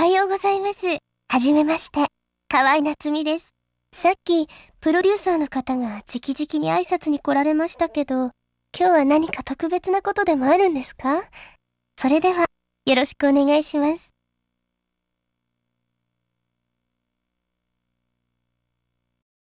はようございます。はじめまして。河合夏美です。さっき、プロデューサーの方が直々に挨拶に来られましたけど、今日は何か特別なことでもあるんですかそれでは、よろしくお願いします。